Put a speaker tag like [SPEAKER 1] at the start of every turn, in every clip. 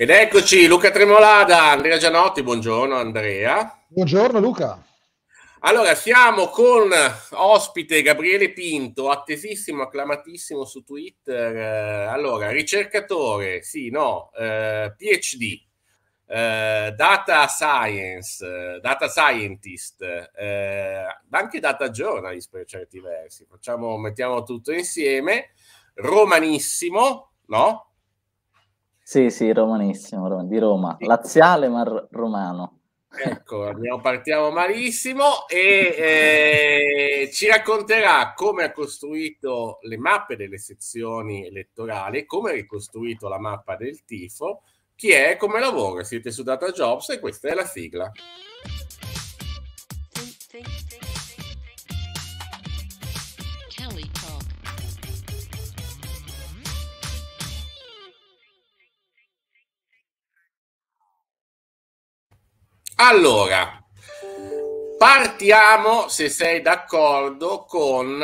[SPEAKER 1] Ed eccoci, Luca Tremolada, Andrea Gianotti, buongiorno Andrea.
[SPEAKER 2] Buongiorno Luca.
[SPEAKER 1] Allora, siamo con ospite Gabriele Pinto, attesissimo, acclamatissimo su Twitter. Eh, allora, ricercatore, sì, no, eh, PhD, eh, data science, eh, data scientist, eh, anche data journalist per certi versi. Facciamo, mettiamo tutto insieme. Romanissimo, no?
[SPEAKER 3] Sì, sì, romanissimo, di Roma. Sì. Laziale ma romano.
[SPEAKER 1] Ecco, abbiamo, partiamo malissimo e eh, ci racconterà come ha costruito le mappe delle sezioni elettorali, come ha ricostruito la mappa del tifo, chi è, e come lavora. Siete su Data Jobs e questa è la sigla. Think, think, think. Allora, partiamo, se sei d'accordo, con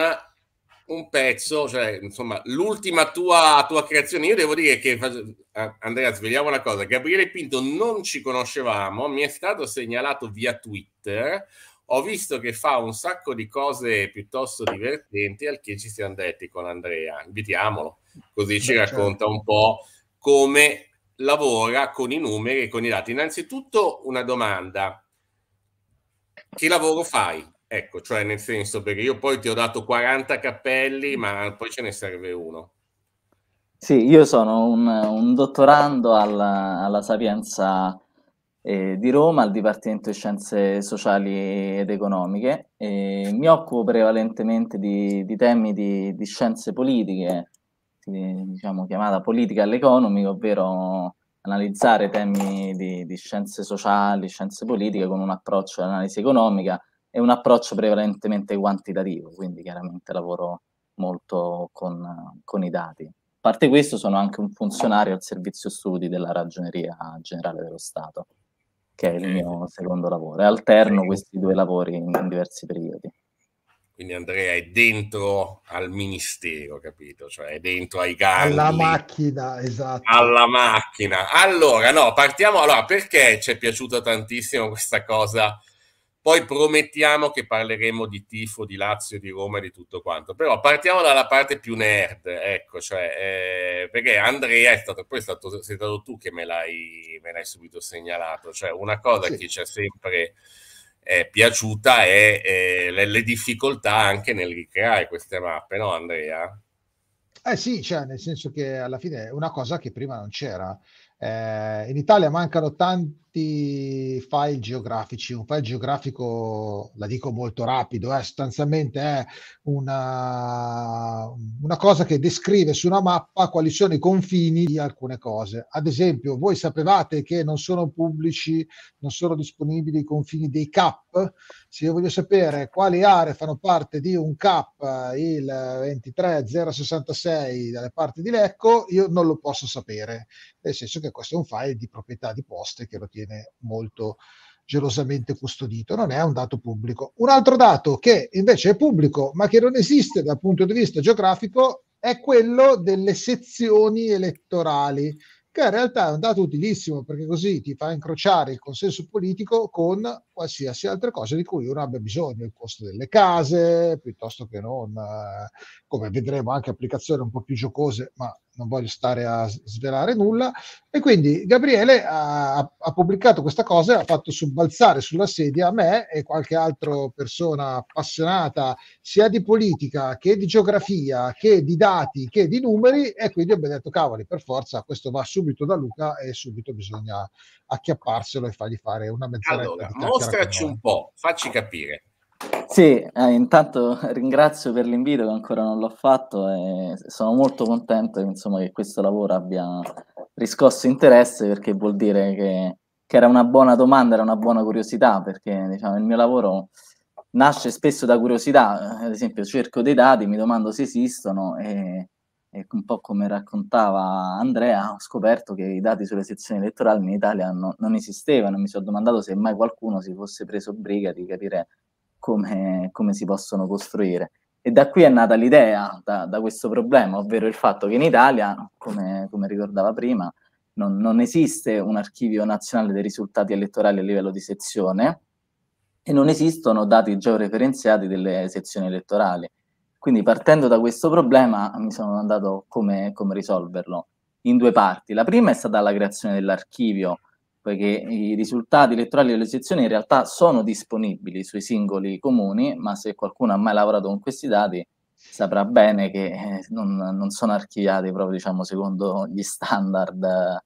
[SPEAKER 1] un pezzo, cioè insomma l'ultima tua, tua creazione. Io devo dire che, Andrea, svegliamo una cosa, Gabriele Pinto non ci conoscevamo, mi è stato segnalato via Twitter, ho visto che fa un sacco di cose piuttosto divertenti al che ci siamo detti con Andrea, invitiamolo, così ci racconta certo. un po' come lavora con i numeri e con i dati. Innanzitutto una domanda. Che lavoro fai? Ecco, cioè nel senso, perché io poi ti ho dato 40 cappelli, ma poi ce ne serve uno.
[SPEAKER 3] Sì, io sono un, un dottorando alla, alla Sapienza eh, di Roma, al Dipartimento di Scienze Sociali ed Economiche. E mi occupo prevalentemente di, di temi di, di scienze politiche, diciamo, chiamata political economy, ovvero analizzare temi di, di, scienze sociali, scienze politiche con un approccio all'analisi economica e un approccio prevalentemente quantitativo, quindi chiaramente lavoro molto con, con i dati. A parte questo sono anche un funzionario al servizio studi della Ragioneria Generale dello Stato, che è il mio eh. secondo lavoro, e alterno questi due lavori in, in diversi periodi.
[SPEAKER 1] Quindi Andrea è dentro al ministero, capito? Cioè è dentro ai gangli. Alla
[SPEAKER 2] macchina, esatto.
[SPEAKER 1] Alla macchina. Allora, no, partiamo. Allora, perché ci è piaciuta tantissimo questa cosa? Poi promettiamo che parleremo di tifo, di Lazio, di Roma e di tutto quanto. Però partiamo dalla parte più nerd, ecco, cioè, eh, perché Andrea è stato, poi è stato, sei stato tu che me l'hai, me l'hai subito segnalato. Cioè, una cosa sì. che c'è sempre eh, piaciuta è, è le, le, difficoltà anche nel ricreare queste mappe, no Andrea?
[SPEAKER 2] Eh sì, cioè, nel senso che alla fine è una cosa che prima non c'era. Eh, in Italia mancano tanti molti file geografici. Un file geografico, la dico molto rapido, eh, sostanzialmente è una, una cosa che descrive su una mappa quali sono i confini di alcune cose. Ad esempio, voi sapevate che non sono pubblici, non sono disponibili i confini dei CAP? Se io voglio sapere quali aree fanno parte di un CAP eh, il 23066 dalle parti di Lecco, io non lo posso sapere, nel senso che questo è un file di proprietà di poste che lo tiene viene molto gelosamente custodito, non è un dato pubblico. Un altro dato che invece è pubblico, ma che non esiste dal punto di vista geografico, è quello delle sezioni elettorali, che in realtà è un dato utilissimo perché così ti fa incrociare il consenso politico con qualsiasi altra cosa di cui uno abbia bisogno, il costo delle case, piuttosto che non, eh, come vedremo, anche applicazioni un po' più giocose, ma non voglio stare a svelare nulla. E quindi Gabriele ha, ha pubblicato questa cosa e ha fatto sobbalzare sulla sedia me e qualche altra persona appassionata sia di politica che di geografia, che di dati, che di numeri. E quindi abbiamo detto, cavoli, per forza, questo va subito da Luca e subito bisogna acchiapparselo e fargli fare una mezz'ora. Allora, mostraci
[SPEAKER 1] un po', facci capire
[SPEAKER 2] sì, eh, intanto
[SPEAKER 3] ringrazio per l'invito che ancora non l'ho fatto e sono molto contento insomma, che questo lavoro abbia riscosso interesse perché vuol dire che, che era una buona domanda, era una buona curiosità perché diciamo, il mio lavoro nasce spesso da curiosità, ad esempio cerco dei dati, mi domando se esistono e, e un po' come raccontava Andrea, ho scoperto che i dati sulle sezioni elettorali in Italia non, non esistevano, mi sono domandato se mai qualcuno si fosse preso briga di capire come, come si possono costruire. E da qui è nata l'idea, da, da, questo problema, ovvero il fatto che in Italia, come, come ricordava prima, non, non, esiste un archivio nazionale dei risultati elettorali a livello di sezione e non esistono dati georeferenziati delle sezioni elettorali. Quindi partendo da questo problema mi sono domandato come, come risolverlo in due parti. La prima è stata la creazione dell'archivio poiché i risultati elettorali delle sezioni in realtà sono disponibili sui singoli comuni, ma se qualcuno ha mai lavorato con questi dati saprà bene che eh, non, non sono archiviati proprio diciamo, secondo gli standard,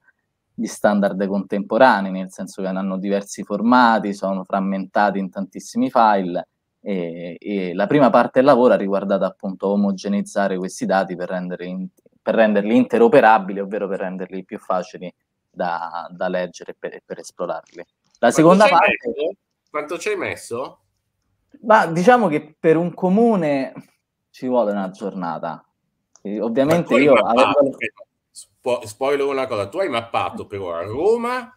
[SPEAKER 3] gli standard contemporanei, nel senso che hanno diversi formati, sono frammentati in tantissimi file e, e la prima parte del lavoro ha riguardato appunto omogeneizzare questi dati per, rendere per renderli interoperabili, ovvero per renderli più facili da, da leggere per, per, esplorarli. La quanto seconda parte... Messo? Quanto ci hai messo? Ma diciamo che per un comune ci vuole una giornata. E ovviamente io... Mappato, avevo...
[SPEAKER 1] Spo- spoiler una
[SPEAKER 3] cosa, tu hai mappato per ora Roma...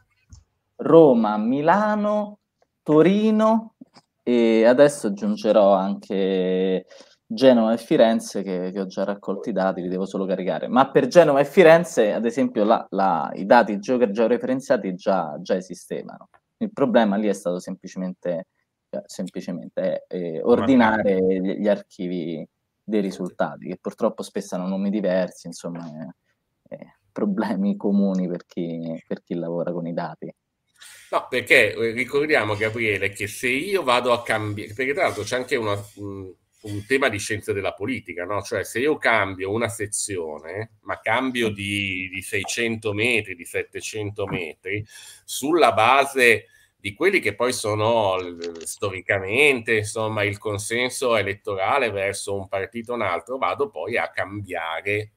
[SPEAKER 3] Roma, Milano, Torino e adesso aggiungerò anche Genova e Firenze che, che, ho già raccolto i dati, li devo solo caricare. Ma per Genova e Firenze, ad esempio, la, la, i dati georeferenziati già, già, esistevano. Il problema lì è stato semplicemente, eh, semplicemente è, eh, eh, ordinare gli, gli, archivi dei risultati, che purtroppo spesso hanno nomi diversi, insomma, è, problemi comuni per chi, per chi lavora con i dati.
[SPEAKER 1] No, perché ricordiamo, Gabriele, che se io vado a cambiare, perché tra l'altro c'è anche una, mh, un tema di scienza della politica, no? cioè se io cambio una sezione, ma cambio di, di 600 metri, di 700 metri, sulla base di quelli che poi sono storicamente, insomma, il consenso elettorale verso un partito o un altro, vado poi a cambiare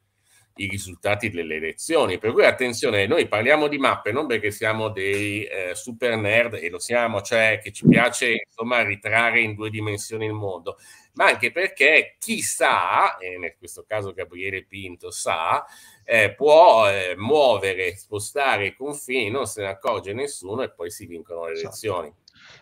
[SPEAKER 1] i risultati delle elezioni. Per cui attenzione, noi parliamo di mappe non perché siamo dei eh, super nerd, e lo siamo, cioè che ci piace insomma ritrarre in due dimensioni il mondo, ma anche perché chi sa, e nel questo caso Gabriele Pinto sa, eh, può eh, muovere, spostare i confini, non se ne accorge nessuno e poi si vincono le esatto. elezioni.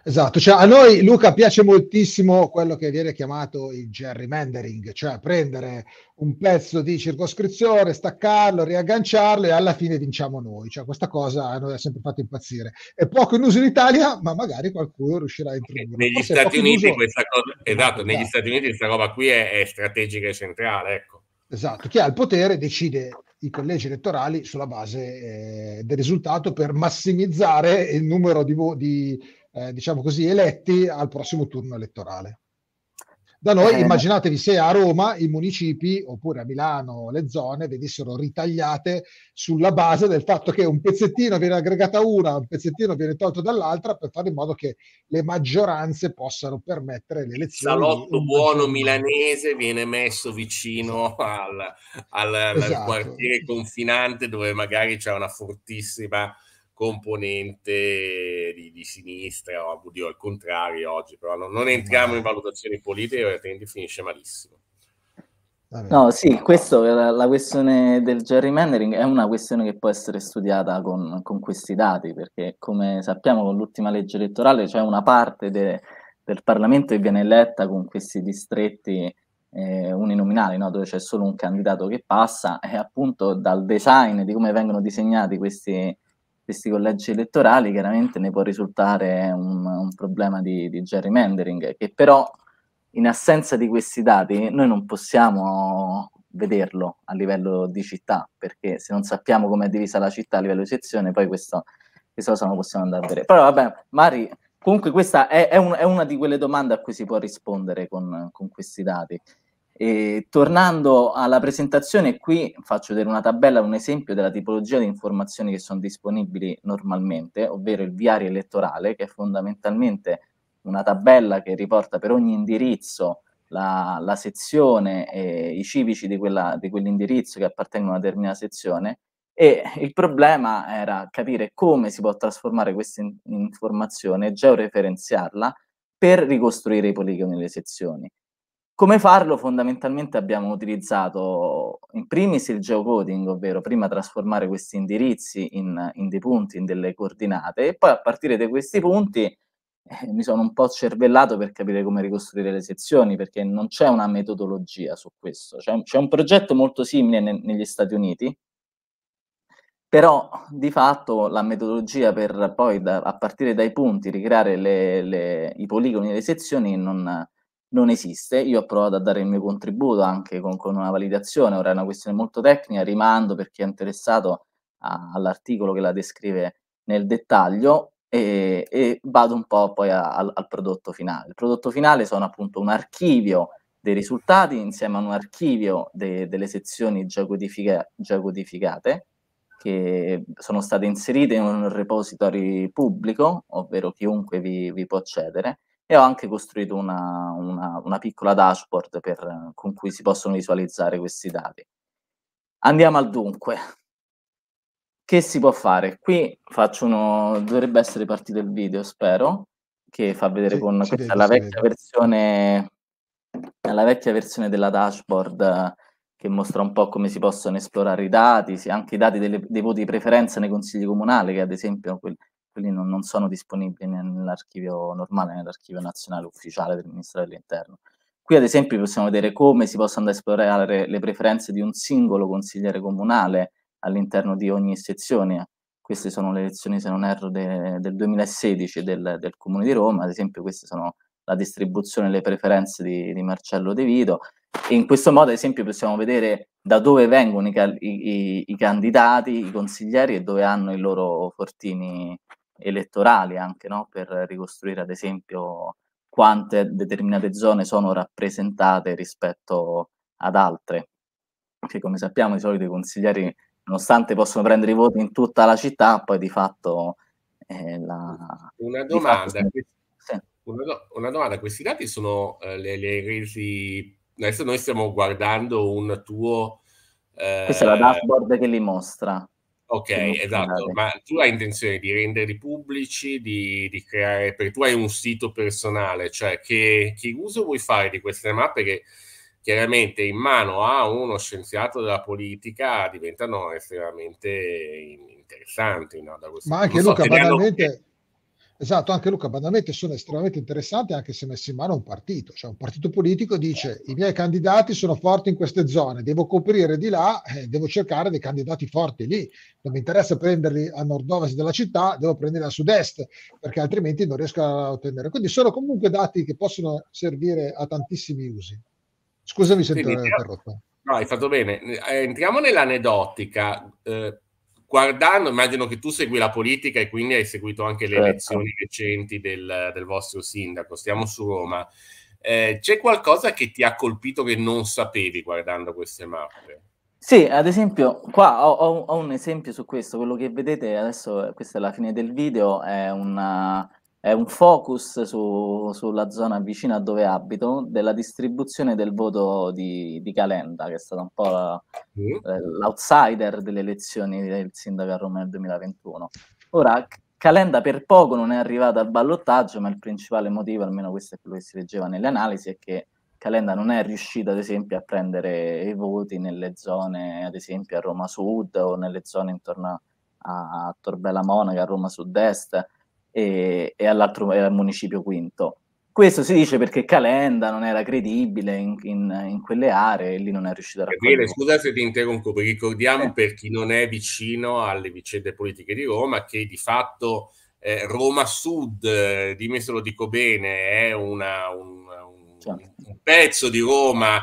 [SPEAKER 2] Esatto, cioè, a noi Luca piace moltissimo quello che viene chiamato il gerrymandering, cioè prendere un pezzo di circoscrizione, staccarlo, riagganciarlo e alla fine vinciamo noi, cioè, questa cosa a noi ha sempre fatto impazzire. È poco in uso in Italia, ma magari qualcuno riuscirà a introdurre. Eh, negli Forse Stati Uniti
[SPEAKER 1] questa cosa, esatto, negli eh. Stati Uniti questa roba qui è, è strategica e centrale, ecco.
[SPEAKER 2] Esatto, chi ha il potere decide i collegi elettorali sulla base eh, del risultato per massimizzare il numero di, voti eh, diciamo così, eletti al prossimo turno elettorale. Da noi, eh, immaginatevi se a Roma i municipi oppure a Milano le zone venissero ritagliate sulla base del fatto che un pezzettino viene aggregato a una, un pezzettino viene tolto dall'altra per fare in modo che le maggioranze possano permettere le elezioni. Il salotto
[SPEAKER 1] buono milanese viene messo vicino al, al, esatto. al quartiere confinante dove magari c'è una fortissima componente di, di sinistra o oddio, al contrario oggi, però non, non eh, entriamo in valutazioni politiche perché finisce malissimo.
[SPEAKER 3] No, sì, questo, la, la questione del gerrymandering è una questione che può essere studiata con, con questi dati, perché come sappiamo con l'ultima legge elettorale c'è una parte de, del Parlamento che viene eletta con questi distretti eh, uninominali, no? dove c'è solo un candidato che passa, e appunto dal design di come vengono disegnati questi, questi collegi elettorali, chiaramente ne può risultare un, un problema di, di gerrymandering, che però in assenza di questi dati noi non possiamo vederlo a livello di città, perché se non sappiamo come è divisa la città a livello di sezione, poi questo, questa cosa non possiamo andare a vedere. Però vabbè, Mari, comunque questa è, è, un, è, una di quelle domande a cui si può rispondere con, con questi dati. E tornando alla presentazione, qui faccio vedere una tabella, un esempio della tipologia di informazioni che sono disponibili normalmente, ovvero il viario elettorale, che è fondamentalmente una tabella che riporta per ogni indirizzo la, la sezione e i civici di, quella, di quell'indirizzo che appartengono a una determinata sezione e il problema era capire come si può trasformare questa in, informazione, georeferenziarla per ricostruire i poligoni delle sezioni. Come farlo? Fondamentalmente abbiamo utilizzato in primis il geocoding, ovvero prima trasformare questi indirizzi in, in dei punti, in delle coordinate, e poi a partire da questi punti eh, mi sono un po' cervellato per capire come ricostruire le sezioni, perché non c'è una metodologia su questo. C'è, c'è un progetto molto simile ne, negli Stati Uniti, però di fatto la metodologia per poi da, a partire dai punti ricreare le, le, i poligoni e le sezioni non non esiste. Io ho provato a dare il mio contributo anche con, con una validazione, ora è una questione molto tecnica, rimando per chi è interessato a, all'articolo che la descrive nel dettaglio e, e vado un po' poi a, a, al prodotto finale. Il prodotto finale sono appunto un archivio dei risultati insieme a un archivio de, delle sezioni già, codifica, già codificate che sono state inserite in un repository pubblico, ovvero chiunque vi, vi può accedere, e ho anche costruito una, una, una piccola dashboard per, con cui si possono visualizzare questi dati. Andiamo al dunque. Che si può fare? Qui faccio uno, dovrebbe essere partito il video, spero, che fa vedere sì, con questa, la, vecchia versione, la vecchia versione della dashboard che mostra un po' come si possono esplorare i dati, anche i dati delle, dei voti di preferenza nei consigli comunali, che ad esempio quel, quelli non, non sono disponibili nell'archivio normale, nell'archivio nazionale ufficiale del Ministero dell'Interno. Qui ad esempio possiamo vedere come si possono esplorare le preferenze di un singolo consigliere comunale all'interno di ogni sezione. Queste sono le elezioni, se non erro, de, del 2016 del, del, Comune di Roma, ad esempio queste sono la distribuzione e le preferenze di, di, Marcello De Vito e in questo modo ad esempio possiamo vedere da dove vengono i, i, i candidati, i consiglieri e dove hanno i loro fortini elettorali anche no? per ricostruire ad esempio quante determinate zone sono rappresentate rispetto ad altre. Che come sappiamo di solito i consiglieri, nonostante possono prendere i voti in tutta la città, poi di fatto... Eh, la,
[SPEAKER 1] una domanda. Fatto... Sì. Una, do- una, domanda, questi dati sono eh, le, le resi... Adesso noi stiamo guardando un tuo... Eh... Questa è la eh,
[SPEAKER 3] dashboard che li mostra.
[SPEAKER 1] Ok, esatto, ma tu hai intenzione di renderli pubblici, di, di creare, perché tu hai un sito personale, cioè che, che uso vuoi fare di queste mappe che chiaramente in mano a uno scienziato della politica diventano estremamente interessanti. No? Da questo, Ma anche so, Luca, banalmente,
[SPEAKER 2] Esatto, anche Luca, banalmente sono estremamente interessanti anche se messi in mano un partito, cioè un partito politico dice certo. i miei candidati sono forti in queste zone, devo coprire di là, eh, devo cercare dei candidati forti lì, non mi interessa prenderli a nord-ovest della città, devo prenderli a sud-est perché altrimenti non riesco a ottenere. Quindi sono comunque dati che possono servire a tantissimi usi. Scusami se ti ho interrotto.
[SPEAKER 1] No, hai fatto bene. Eh, entriamo nell'anedotica. Eh guardando, immagino che tu segui la politica e quindi hai seguito anche le certo. elezioni recenti del, del, vostro sindaco, stiamo su Roma. Eh, c'è qualcosa che ti ha colpito che non sapevi guardando queste mappe?
[SPEAKER 3] Sì, ad esempio, qua ho, ho, ho un esempio su questo, quello che vedete adesso, questa è la fine del video, è una, è un focus su, sulla zona vicina a dove abito della distribuzione del voto di, di Calenda, che è stata un po' la, mm. eh, l'outsider delle elezioni del sindaco a Roma nel 2021. Ora, Calenda per poco non è arrivata al ballottaggio, ma il principale motivo, almeno questo è quello che si leggeva nelle analisi, è che Calenda non è riuscita, ad esempio, a prendere i voti nelle zone, ad esempio, a Roma Sud o nelle zone intorno a, a Torbella Monaca, a Roma Sud-Est e, e all'altro e al municipio quinto. Questo si dice perché Calenda non era credibile in, in, in quelle aree e lì non è riuscito a raccogliere.
[SPEAKER 1] Scusa se ti interrompo, ricordiamo eh. per chi non è vicino alle vicende politiche di Roma che di fatto eh, Roma Sud, eh, dimmi se lo dico bene, è una, un, un, certo. un pezzo di Roma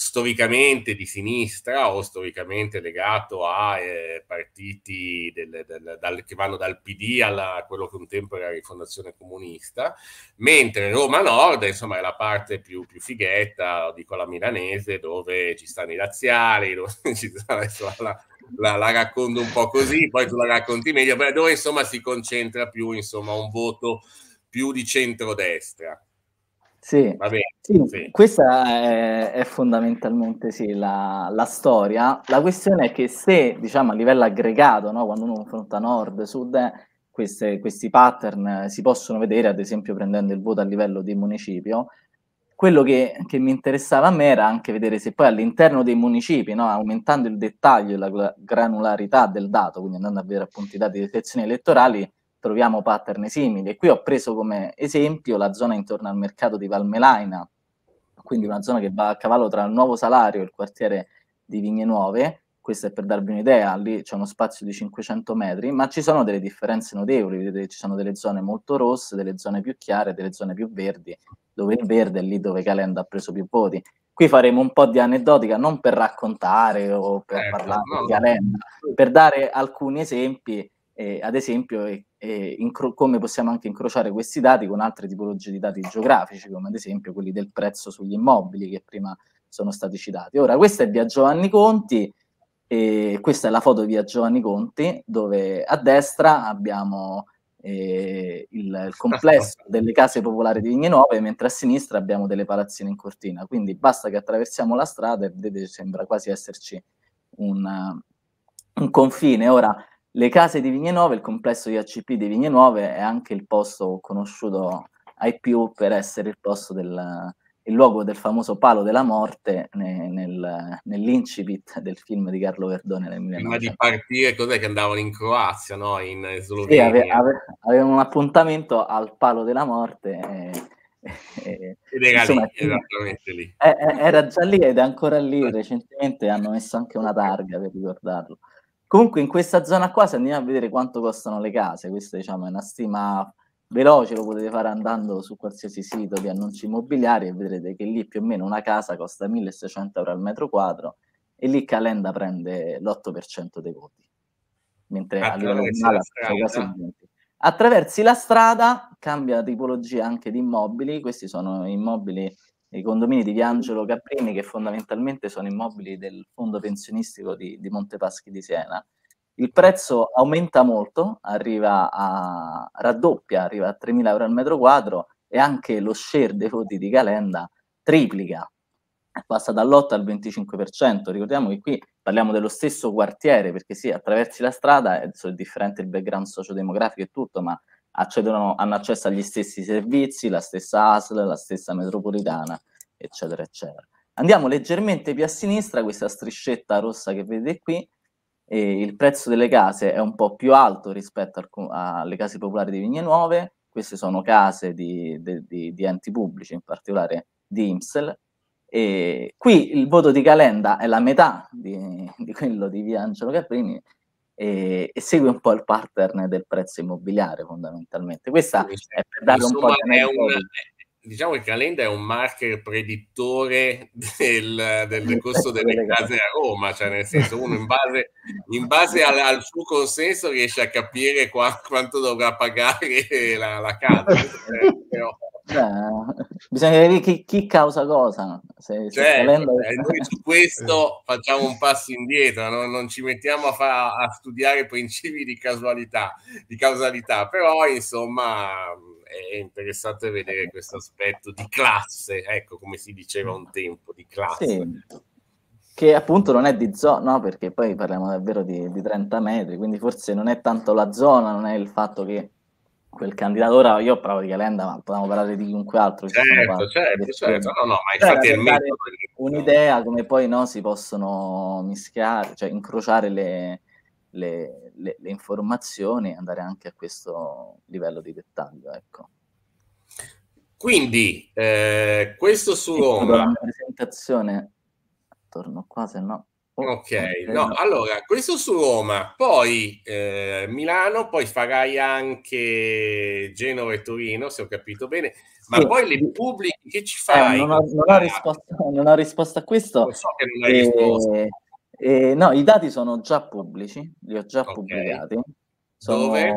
[SPEAKER 1] storicamente di sinistra o storicamente legato a eh, partiti del, del, dal, che vanno dal PD a quello che un tempo era la rifondazione comunista, mentre Roma Nord insomma è la parte più, più fighetta, dico la milanese, dove ci stanno i laziali, dove ci stanno la, la, la, racconto un po' così, poi tu la racconti meglio, dove insomma si concentra più insomma, un voto più di centrodestra. Sì, bene,
[SPEAKER 3] sì, sì. questa è, è, fondamentalmente sì, la, la, storia. La questione è che se, diciamo, a livello aggregato, no, quando uno confronta nord-sud, queste, questi pattern si possono vedere, ad esempio, prendendo il voto a livello di municipio. Oh. Quello che, che mi interessava a me era anche vedere se poi all'interno dei municipi, no, aumentando il dettaglio e la granularità del dato, quindi andando a vedere appunto i dati di sezioni elettorali, troviamo pattern simili. E qui ho preso come esempio la zona intorno al mercato di Valmelaina, quindi una zona che va a cavallo tra il nuovo salario e il quartiere di Vigne Nuove. Questo è per darvi un'idea, lì c'è uno spazio di 500 metri, ma ci sono delle differenze notevoli, vedete ci sono delle zone molto rosse, delle zone più chiare, delle zone più verdi, dove il verde è lì dove Calenda ha preso più voti. Qui faremo un po' di aneddotica, non per raccontare o per ecco, parlare no, di Calenda, no. per dare alcuni esempi eh, ad esempio, e, e incro- come possiamo anche incrociare questi dati con altre tipologie di dati geografici, come ad esempio quelli del prezzo sugli immobili che prima sono stati citati. Ora, questa è via Giovanni Conti, e questa è la foto di via Giovanni Conti, dove a destra abbiamo eh, il, il, complesso delle case popolari di Vigne Nuove, mentre a sinistra abbiamo delle palazzine in cortina. Quindi basta che attraversiamo la strada e vedete, sembra quasi esserci un, un confine. Ora, le case di Vigne Nuove, il complesso IACP di Vigne Nuove è anche il posto conosciuto ai più per essere il posto del il luogo del famoso palo della morte ne, nel, nell'incipit del film di Carlo Verdone nel 1900. Prima di
[SPEAKER 1] partire, cos'è che andavano in Croazia, no? In eh, Slovenia. Sì, ave,
[SPEAKER 3] ave, avevano un appuntamento al palo della morte e, ed era insomma, lì, esattamente lì. Era già lì ed è ancora lì, recentemente hanno messo anche una targa per ricordarlo. Comunque in questa zona qua, se andiamo a vedere quanto costano le case, questa diciamo è una stima veloce, lo potete fare andando su qualsiasi sito di annunci immobiliari e vedrete che lì più o meno una casa costa 1600 euro al metro quadro e lì Calenda prende l'8% dei voti. Mentre a livello comunale quasi il la strada, cambia tipologia anche di immobili, questi sono immobili i condomini di Viangelo Caprini, che fondamentalmente sono immobili del fondo pensionistico di, di Montepaschi di Siena. Il prezzo aumenta molto, arriva a raddoppia, arriva a 3.000 euro al metro quadro e anche lo share dei voti di Calenda triplica, passa dall'8 al 25%. Ricordiamo che qui parliamo dello stesso quartiere, perché sì, attraversi la strada, eh, è differente il background socio-demografico e tutto, ma accedono, hanno accesso agli stessi servizi, la stessa ASL, la stessa metropolitana, eccetera, eccetera. Andiamo leggermente più a sinistra, questa striscetta rossa che vedete qui, eh, il prezzo delle case è un po' più alto rispetto al, alle case popolari di Vigne Nuove, queste sono case di, de, di, di enti pubblici, in particolare di IMSEL, e qui il voto di Calenda è la metà di, di quello di Via Angelo Caprini, e, e, segue un po' il pattern del prezzo immobiliare fondamentalmente. Questa è per dare un po' di... È un, eh,
[SPEAKER 1] diciamo che Calenda è un marker predittore del, del costo delle case a Roma, cioè nel senso uno in base, in base al, al, suo consenso riesce a capire qua, quanto dovrà pagare la, la casa.
[SPEAKER 3] Però, bisogna vedere chi, chi causa cosa. Se, se certo, eh, noi
[SPEAKER 1] su questo facciamo un passo indietro, no? non ci mettiamo a, fa- a studiare principi di casualità, di causalità, però insomma è interessante vedere questo aspetto di classe, ecco come si diceva un tempo, di classe. Sì,
[SPEAKER 3] che appunto non è di zona, no? perché poi parliamo davvero di, di 30 metri, quindi forse non è tanto la zona, non è il fatto che quel candidato ora io provo di Calenda ma potevamo parlare di chiunque altro certo certo, certo no no
[SPEAKER 1] ma infatti è metodo,
[SPEAKER 3] un'idea come poi no, si possono mischiare cioè incrociare le, le, le, le informazioni e andare anche a questo livello di dettaglio ecco
[SPEAKER 1] quindi
[SPEAKER 3] eh,
[SPEAKER 1] questo su Roma la
[SPEAKER 3] presentazione torno qua se no Ok, no, allora
[SPEAKER 1] questo su Roma, poi eh, Milano, poi farai anche Genova e Torino, se ho capito bene, ma sì. poi le pubbliche che ci eh, fai? Eh, non, ho, non, ho
[SPEAKER 3] risposto, non, ho, risposto, a questo. Lo so che non hai eh, risposto. Eh, no, i dati sono già pubblici, li ho già okay. pubblicati. Sono... Dove?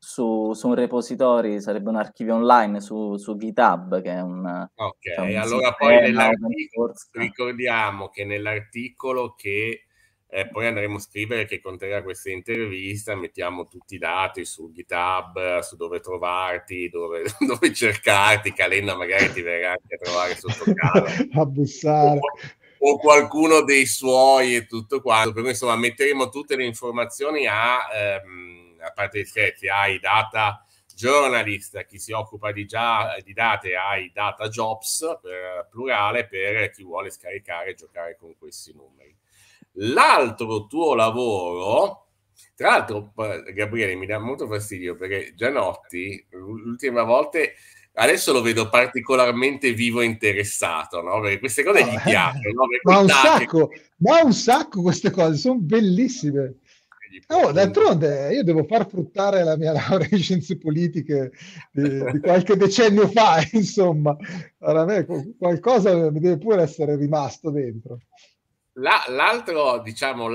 [SPEAKER 3] su, su, un repository, sarebbe un archivio online su, su GitHub che è un... Ok, cioè un allora poi nell'articolo,
[SPEAKER 1] ricordiamo che nell'articolo che eh, poi andremo a scrivere che conterrà questa intervista, mettiamo tutti i dati su GitHub, su dove trovarti, dove, dove cercarti, Calenda magari ti verrà anche a trovare sotto
[SPEAKER 2] casa. a bussare.
[SPEAKER 1] O, qualcuno dei suoi e tutto quanto, per insomma metteremo tutte le informazioni a... Ehm, a parte gli scherzi, hai data journalist, chi si occupa di, già, di date, hai data jobs, per, plurale, per chi vuole scaricare e giocare con questi numeri. L'altro tuo lavoro, tra l'altro, Gabriele, mi dà molto fastidio perché Gianotti, l'ultima volta, adesso lo vedo particolarmente vivo e interessato, no? Perché queste cose no, gli ah, eh, piacciono. No? Ma, un sacco,
[SPEAKER 2] che... ma un sacco queste cose, sono bellissime. Oh, d'altronde io devo far fruttare la mia laurea in scienze politiche di, di qualche decennio fa, insomma. Allora, me qualcosa mi deve pure essere rimasto dentro.
[SPEAKER 1] La, l'altro, diciamo,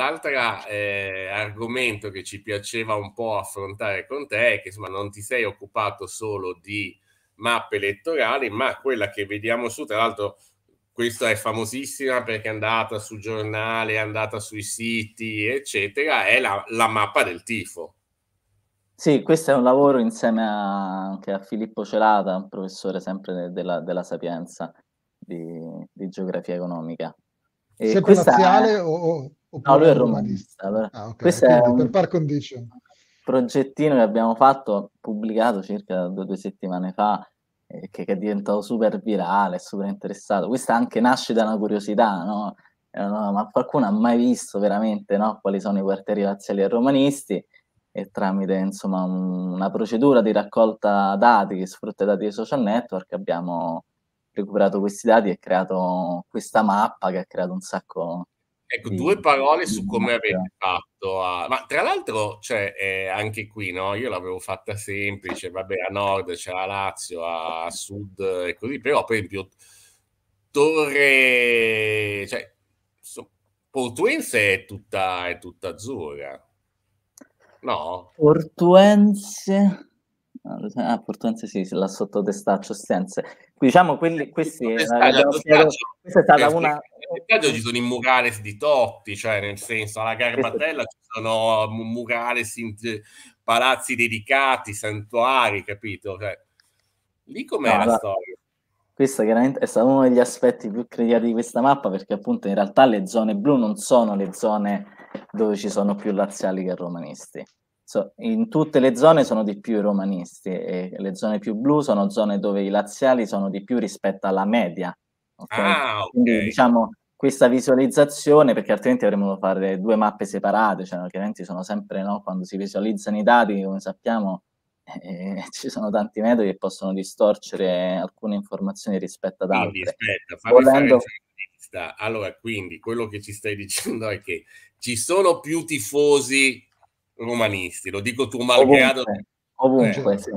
[SPEAKER 1] eh, argomento che ci piaceva un po' affrontare con te è che insomma, non ti sei occupato solo di mappe elettorali, ma quella che vediamo su, tra l'altro questa è famosissima perché è andata sul giornale, è andata sui siti, eccetera, è la, la mappa del tifo.
[SPEAKER 3] Sì, questo è un lavoro insieme a, anche a Filippo Celata, un professore sempre della, della Sapienza di, di, geografia economica.
[SPEAKER 2] E Sei parziale è... o, o No, lui è romanista.
[SPEAKER 3] Allora. Ah, okay. Questo Quindi è un
[SPEAKER 2] per par condition.
[SPEAKER 3] progettino che abbiamo fatto, pubblicato circa due, due settimane fa, eh, che, è diventato super virale, super interessato. Questa anche nasce da una curiosità, no? Eh, no? ma qualcuno ha mai visto veramente no? quali sono i quartieri razziali e romanisti? E tramite insomma, un, una procedura di raccolta dati che sfrutta i dati dei social network abbiamo recuperato questi dati e creato questa mappa che ha creato un sacco
[SPEAKER 1] Ecco, due parole su come avete fatto. A... Ma tra l'altro, cioè, eh, anche qui, no? Io l'avevo fatta semplice, vabbè, a nord c'è la Lazio, a sud e così, però per esempio Torre... Cioè, so, Portuense è tutta, è tutta azzurra,
[SPEAKER 3] no? Portuense... Ah, Portuense sì, la sottotestaccio Stenze. Diciamo, quelli, questi... Eh, questa è stata una mercato ci sono
[SPEAKER 1] i murales di Totti, cioè nel senso alla Garbatella ci sono murales, in, eh, palazzi dedicati, santuari, capito? Cioè, lì com'è no, la
[SPEAKER 3] storia? Questo chiaramente è stato uno degli aspetti più criticati di questa mappa perché appunto in realtà le zone blu non sono le zone dove ci sono più laziali che romanisti. So, in tutte le zone sono di più i romanisti e le zone più blu sono zone dove i laziali sono di più rispetto alla media Okay? Ah, okay. Quindi diciamo questa visualizzazione, perché altrimenti avremmo dovuto fare due mappe separate, cioè chiaramente sono sempre, no, quando si visualizzano i dati, come sappiamo, eh, ci sono tanti metodi che possono distorcere alcune informazioni rispetto ad altre. Quindi, aspetta, Volendo... fare
[SPEAKER 1] allora, quindi quello che ci stai dicendo è che ci sono più tifosi romanisti, lo dico tu malgrado ovunque, ovunque eh. sì.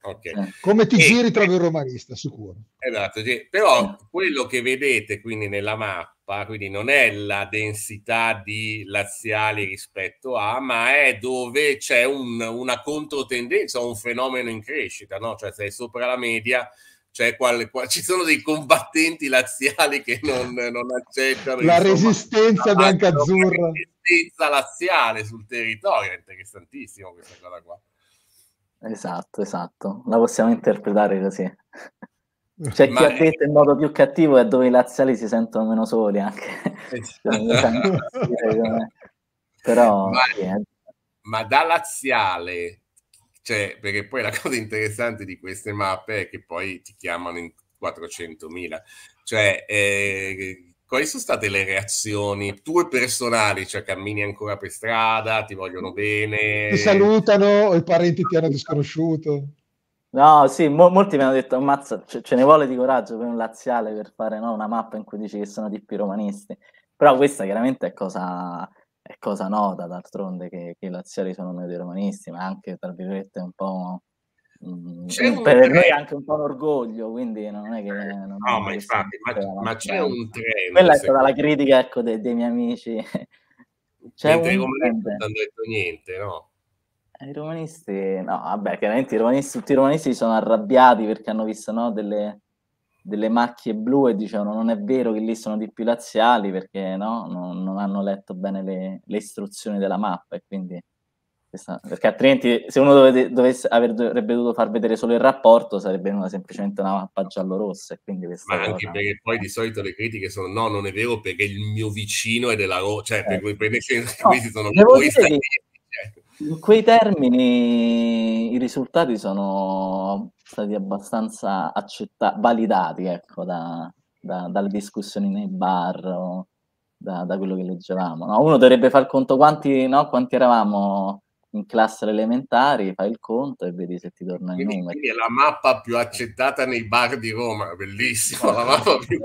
[SPEAKER 1] Okay.
[SPEAKER 2] Come ti e, giri tra un romanista, sicuro.
[SPEAKER 1] Esatto, però quello che vedete quindi nella mappa, quindi non è la densità di laziali rispetto a, ma è dove c'è un, una controtendenza, un fenomeno in crescita, no? Cioè sei sopra la media, cioè qual, qual, ci sono dei combattenti laziali che non, non accettano la
[SPEAKER 2] insomma, resistenza azzurra. la
[SPEAKER 1] resistenza laziale sul territorio è interessantissimo questa cosa qua
[SPEAKER 3] Esatto, esatto. La possiamo interpretare così. C'è cioè, chi Ma... ha detto in modo più cattivo è dove i laziali si sentono meno soli anche. Esatto. Però... Ma... Yeah.
[SPEAKER 1] Ma da laziale, cioè, perché poi la cosa interessante di queste mappe è che poi ti chiamano in 400.000. Cioè, eh, quali sono state le reazioni tue personali? Cioè, cammini ancora per strada, ti vogliono bene?
[SPEAKER 2] Ti salutano, i parenti ti hanno disconosciuto? No, sì, mo- molti mi hanno detto,
[SPEAKER 3] ammazza, ce-, ce ne vuole di coraggio per un laziale per fare no, una mappa in cui dici che sono di più romanisti. Però questa chiaramente è cosa, è cosa nota, d'altronde, che, che i laziali sono meno dei romanisti, ma anche, tra virgolette, un po' C'è mm, un per noi è anche un po' un orgoglio, quindi non è che... Eh, non no, ma infatti, ma, ma c'è un certo. trend. Quella è stata la critica ecco, dei, dei miei amici. C'è Mentre un trend. Non hanno detto niente, no? Eh, I romanisti, no, vabbè, chiaramente i romanisti, tutti i romanisti sono arrabbiati perché hanno visto no, delle, delle, macchie blu e dicevano non è vero che lì sono di più laziali perché no, non, non hanno letto bene le, le istruzioni della mappa e quindi perché altrimenti se uno dovete, dovesse, avrebbe dovuto far vedere solo il rapporto sarebbe una, semplicemente una mappa giallo-rossa. Ma anche cosa... perché poi di solito le critiche sono no, non è vero perché il
[SPEAKER 1] mio vicino è della Roma, cioè eh. per per senso cioè, no, questi sono voi che, cioè.
[SPEAKER 2] In
[SPEAKER 3] quei termini i risultati sono stati abbastanza accetta- validati ecco, da, da, dalle discussioni nei bar. O... Da, da, quello che leggevamo. No? Uno dovrebbe far conto quanti, no? quanti eravamo in classe elementari, fai il conto e vedi se ti torna il numero. Quindi
[SPEAKER 1] è la mappa più accettata nei bar di Roma, bellissima, la esatto. mappa più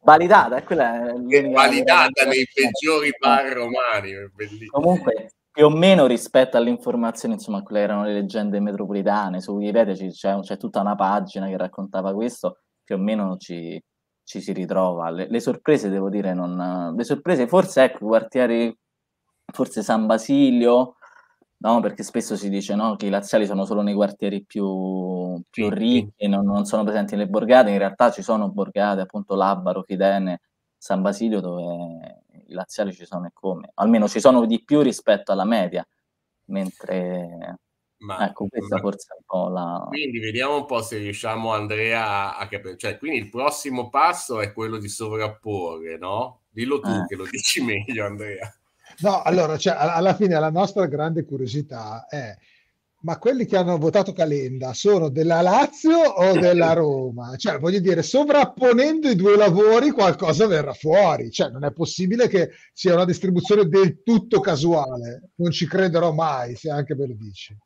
[SPEAKER 3] validata, eh, quella è
[SPEAKER 1] validata nei peggiori bar romani, bellissima.
[SPEAKER 3] Comunque più o meno rispetto alle informazioni, insomma, quelle erano le leggende metropolitane, su Wikipedia c'è, c'è tutta una pagina che raccontava questo, più o meno ci, ci si ritrova. Le, le, sorprese, devo dire, non... Le sorprese forse, ecco, quartieri, forse San Basilio, no? Perché spesso si dice no, che i laziali sono solo nei quartieri più, più ricchi e non, non, sono presenti nelle borgate, in realtà ci sono borgate, appunto Labaro, Fidene, San Basilio, dove i laziali ci sono e come, almeno ci sono di più rispetto alla media, mentre... Ma, ecco, questa ma... forse è un po' la...
[SPEAKER 1] Quindi vediamo un po' se riusciamo, Andrea, a capire. Cioè, quindi il prossimo passo è quello di sovrapporre, no? Dillo tu eh. che lo dici meglio, Andrea.
[SPEAKER 2] No, allora, cioè, alla fine la nostra grande curiosità è ma quelli che hanno votato Calenda sono della Lazio o della Roma? Cioè, voglio dire, sovrapponendo i due lavori qualcosa verrà fuori, cioè non è possibile che sia una distribuzione del tutto casuale, non ci crederò mai, se anche me lo dici.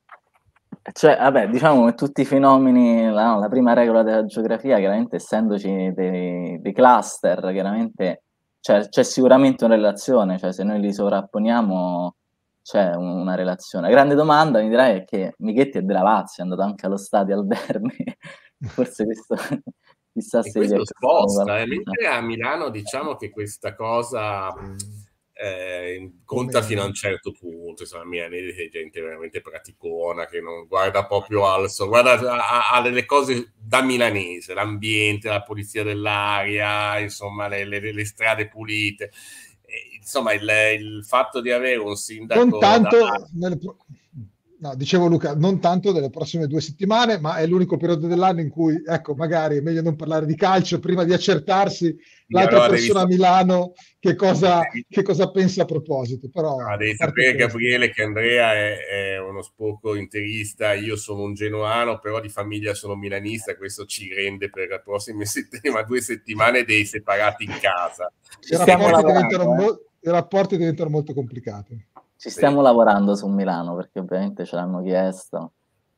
[SPEAKER 3] Cioè, vabbè, diciamo che tutti i fenomeni, la, la prima regola della geografia, chiaramente essendoci dei, dei cluster, chiaramente cioè, c'è sicuramente una relazione, cioè se noi li sovrapponiamo c'è un, una relazione. La grande domanda mi direi, è che Michetti è della Lazio, è andato anche allo stadio al Dermi, forse questo chissà e se... Questo sposta,
[SPEAKER 1] eh, mentre a Milano diciamo che questa cosa eh, conta Come... fino a un certo punto, insomma, mi è gente veramente praticona che non guarda proprio al suo, guarda ha, delle cose da milanese, l'ambiente, la pulizia dell'aria, insomma, le, le, le strade pulite. insomma, il, il, fatto di avere un sindaco. Non tanto, da...
[SPEAKER 2] nel, No, dicevo Luca, non tanto delle prossime due settimane, ma è l'unico periodo dell'anno in cui, ecco, magari è meglio non parlare di calcio prima di accertarsi l'altra allora persona a Milano che cosa, che cosa, pensa a proposito. Però, no, ah, devi sapere,
[SPEAKER 1] Gabriele, che Andrea è, è, uno spocco interista, io sono un genuano, però di famiglia sono milanista, questo ci rende per le prossime settimane, due settimane dei separati in casa. I rapporti,
[SPEAKER 3] lavorando, diventano, eh.
[SPEAKER 2] i rapporti diventano molto complicati.
[SPEAKER 3] Ci stiamo vedi. lavorando su Milano perché ovviamente ce l'hanno chiesto.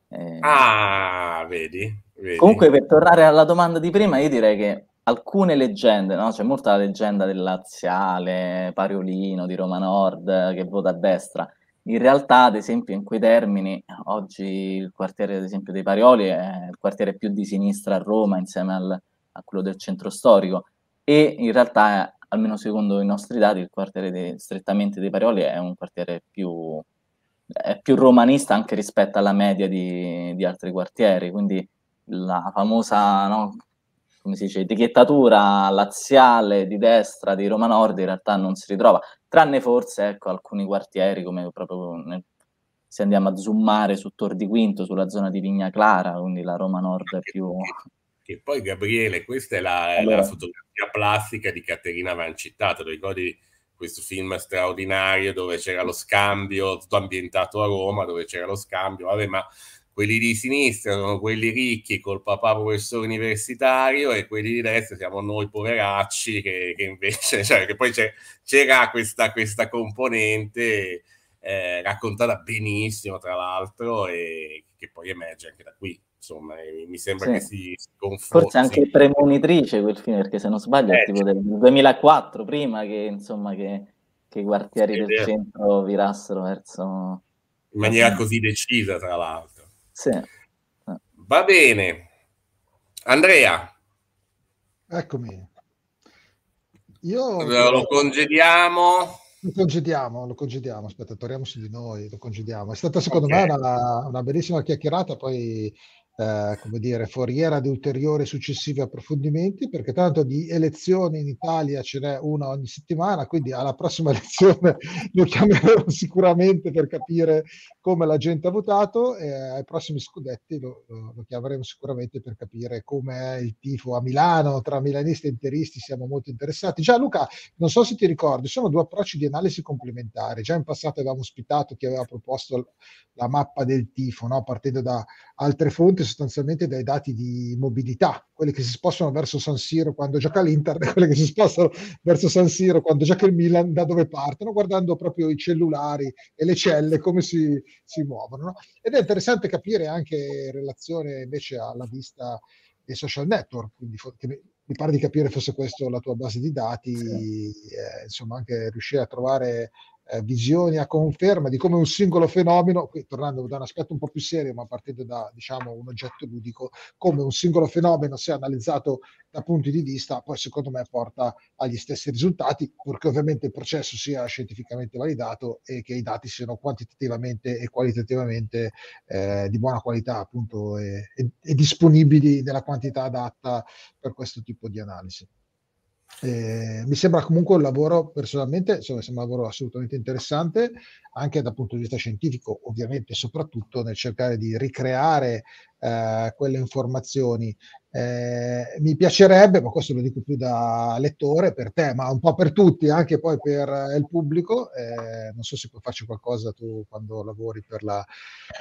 [SPEAKER 3] E... Ah, vedi, vedi, Comunque, per tornare alla domanda di prima, io direi che alcune leggende, no? c'è molta la leggenda del Laziale, Pariolino, di Roma Nord, che vota a destra. In realtà, ad esempio, in quei termini, oggi il quartiere, ad esempio, dei Parioli è il quartiere più di sinistra a Roma insieme al, a quello del centro storico e in realtà almeno secondo i nostri dati, il quartiere de, strettamente dei Parioli è un quartiere più, più romanista anche rispetto alla media di, di altri quartieri, quindi la famosa no, come si dice, etichettatura laziale di destra di Roma Nord in realtà non si ritrova, tranne forse ecco, alcuni quartieri come proprio nel, se andiamo a zoomare su Tor di Quinto, sulla zona di Vigna Clara, quindi la Roma Nord è più
[SPEAKER 1] che poi Gabriele, questa è la, allora. la fotografia plastica di Caterina Vancità, te lo ricordi questo film straordinario dove c'era lo scambio, tutto ambientato a Roma, dove c'era lo scambio, vabbè ma quelli di sinistra sono quelli ricchi col papà professore universitario e quelli di destra siamo noi poveracci che, che invece, cioè che poi c'era questa, questa, componente eh, raccontata benissimo tra l'altro e che poi emerge anche da qui insomma, mi sembra sì. che si,
[SPEAKER 3] si confonda. Forse anche premonitrice quel film, perché se non sbaglio eh, è tipo del 2004, prima che, insomma, che, che i quartieri del centro virassero verso...
[SPEAKER 1] In maniera così
[SPEAKER 3] decisa, tra l'altro. Sì. Va bene.
[SPEAKER 1] Andrea.
[SPEAKER 2] Eccomi. Io... Lo
[SPEAKER 1] congediamo.
[SPEAKER 2] Lo congediamo, lo congediamo, aspetta, torniamo di noi, lo congediamo. È stata secondo okay. me una, una, bellissima chiacchierata, poi eh, come dire, foriera di ulteriori successivi approfondimenti, perché tanto di elezioni in Italia ce n'è una ogni settimana, quindi alla prossima elezione lo chiamerò sicuramente per capire come la gente ha votato e eh, ai prossimi scudetti lo, lo, lo chiameremo sicuramente per capire com'è il tifo a Milano, tra milanisti e interisti siamo molto interessati. Gianluca non so se ti ricordi, sono due approcci di analisi complementari, già in passato avevamo ospitato chi aveva proposto la mappa del tifo, no? partendo da altre fonti, sostanzialmente dai dati di mobilità quelle che si spostano verso San Siro quando gioca l'Inter e quelle che si spostano verso San Siro quando gioca il Milan, da dove partono, guardando proprio i cellulari e le celle, come si, si muovono. No? Ed è interessante capire anche in relazione invece alla vista dei social network, quindi mi pare di capire fosse questa la tua base di dati, sì. eh, insomma anche riuscire a trovare eh, visioni a conferma di come un singolo fenomeno, qui tornando da un aspetto un po' più serio, ma partendo da diciamo, un oggetto ludico, come un singolo fenomeno, se analizzato da punti di vista, poi secondo me porta agli stessi risultati, purché ovviamente il processo sia scientificamente validato e che i dati siano quantitativamente e qualitativamente eh, di buona qualità, appunto, e, e, e disponibili nella quantità adatta per questo tipo di analisi. Eh, mi sembra comunque un lavoro, personalmente, insomma, un lavoro assolutamente interessante, anche dal punto di vista scientifico, ovviamente, soprattutto nel cercare di ricreare eh, quelle informazioni. Eh, mi piacerebbe, ma questo lo dico più da lettore, per te, ma un po' per tutti, anche poi per eh, il pubblico, eh, non so se puoi farci qualcosa tu quando lavori per la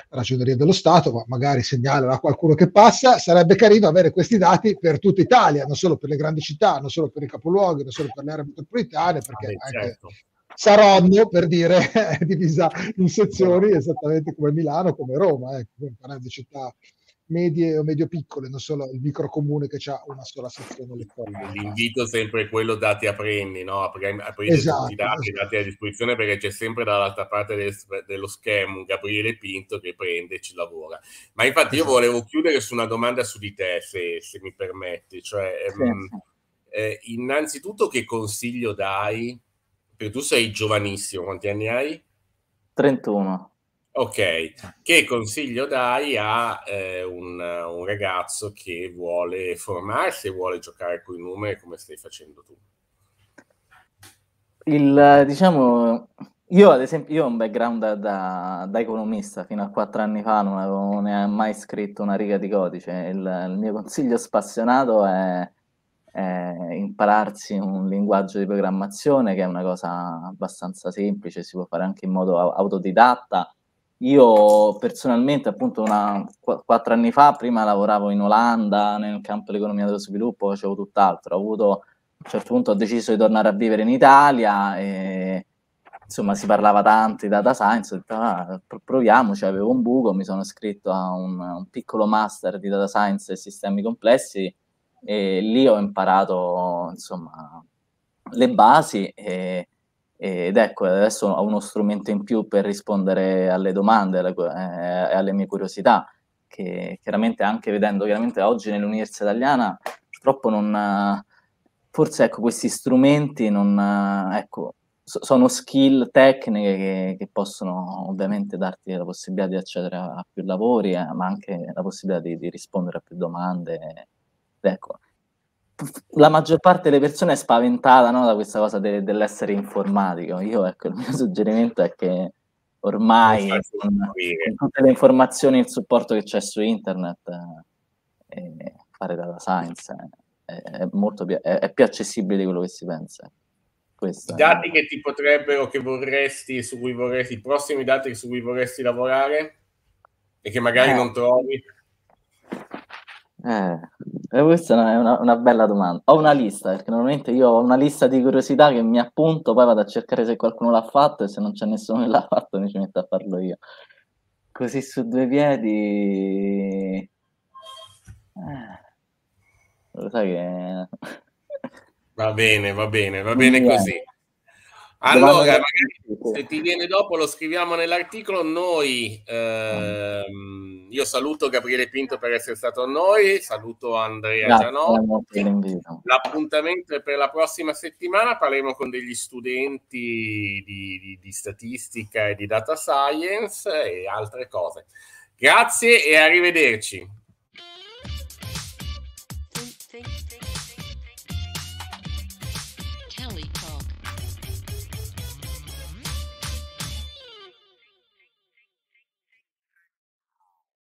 [SPEAKER 2] ragioneria dello Stato, ma magari segnalo a qualcuno che passa, sarebbe carino avere questi dati per tutta Italia, non solo per le grandi città, non solo per i capoluoghi, non solo per le aree metropolitane, perché ah, beh, anche... Certo. Saronno, per dire, è divisa in sezioni esattamente come Milano, come Roma, ecco, eh, parlando città medie o medio piccole, non solo il micro comune che ha una sola sezione elettorale.
[SPEAKER 1] L'invito sempre è quello dati a prendi, no? aprire esatto, tutti i dati, esatto. dati, a disposizione perché c'è sempre dall'altra parte del, dello schermo un Gabriele Pinto che prende e ci lavora. Ma infatti esatto. io volevo chiudere su una domanda su di te, se, se mi permetti. Cioè, ehm, eh, innanzitutto che consiglio dai? Perché tu sei giovanissimo, quanti anni hai?
[SPEAKER 3] 31.
[SPEAKER 1] Ok, ah. che consiglio dai a eh, un, un, ragazzo che vuole formarsi e vuole giocare con i numeri come stai facendo tu?
[SPEAKER 3] Il, diciamo, io ad esempio io ho un background da, da, da economista, fino a quattro anni fa non avevo neanche mai scritto una riga di codice, il, il mio consiglio spassionato è, è impararsi un linguaggio di programmazione che è una cosa abbastanza semplice, si può fare anche in modo autodidatta io personalmente, appunto, una, quattro anni fa, prima lavoravo in Olanda nel campo dell'economia dello sviluppo, facevo tutt'altro. Ho avuto, a un certo punto ho deciso di tornare a vivere in Italia e insomma si parlava tanto di data science, ho detto ah, proviamoci, avevo un buco, mi sono iscritto a un, un piccolo master di data science e sistemi complessi e lì ho imparato insomma le basi e ed ecco, adesso ho uno strumento in più per rispondere alle domande eh, e eh, alle mie curiosità, che chiaramente anche vedendo chiaramente oggi nell'università italiana, purtroppo non, forse ecco, questi strumenti non, ecco, sono skill tecniche che, che, possono ovviamente darti la possibilità di accedere a, più lavori, eh, ma anche la possibilità di, di rispondere a più domande. Ed ecco, la maggior parte delle persone è spaventata no, da questa cosa de- dell'essere informatico. Io, ecco, il mio suggerimento è che ormai con, con tutte le informazioni e il supporto che c'è su internet, eh, fare dalla science eh, è, molto più, è, è più accessibile di quello che si pensa. Questa, I dati
[SPEAKER 1] eh. che ti potrebbero, che vorresti, su cui vorresti, i prossimi dati su cui vorresti lavorare e che magari eh. non trovi.
[SPEAKER 3] Eh, eh, questa è una, una, bella domanda. Ho una lista, perché normalmente io ho una lista di curiosità che mi appunto, poi vado a cercare se qualcuno l'ha fatto e se non c'è nessuno che l'ha fatto mi ci metto a farlo io. Così su due piedi... Eh, lo sai che...
[SPEAKER 1] va bene, va bene, va bene eh, così. Allora, magari, se ti viene dopo lo scriviamo nell'articolo. Noi, ehm, io saluto Gabriele Pinto per essere stato a noi, saluto Andrea Grazie, Gianotti. L'appuntamento è per la prossima settimana, parleremo con degli studenti di, di, di statistica e di data science e altre cose. Grazie e arrivederci.